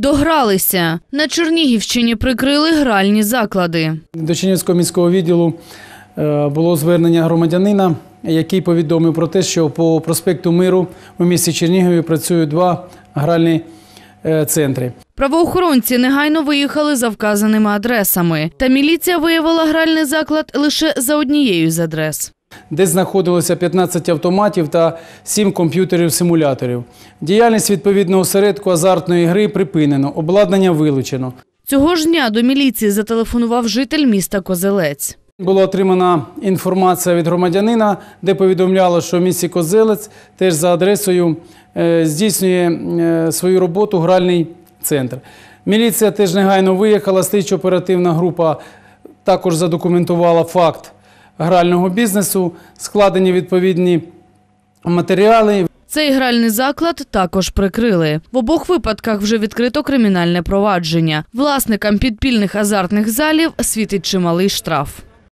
Догралися на Чернігівщині. Прикрили гральні заклади. До Чернігівського міського відділу е, було звернення громадянина, який повідомив про те, що по проспекту Миру у місті Чернігові працюють два гральні е, центри. Правоохоронці негайно виїхали за вказаними адресами. Та міліція виявила гральний заклад лише за однією з адрес де знаходилося 15 автоматів та 7 комп'ютерів-симуляторів. Діяльність відповідного осередку азартної гри припинено, обладнання вилучено. Цього ж дня до міліції зателефонував житель міста Козелець. Була отримана інформація від громадянина, де повідомляло, що в місті Козелець теж за адресою е, здійснює е, свою роботу гральний центр. Міліція теж негайно виїхала. слідчо оперативна група також задокументувала факт грального бізнесу, складені відповідні матеріали. Цей гральний заклад також прикрили. В обох випадках вже відкрито кримінальне провадження. Власникам підпільних азартних залів світить чималий штраф.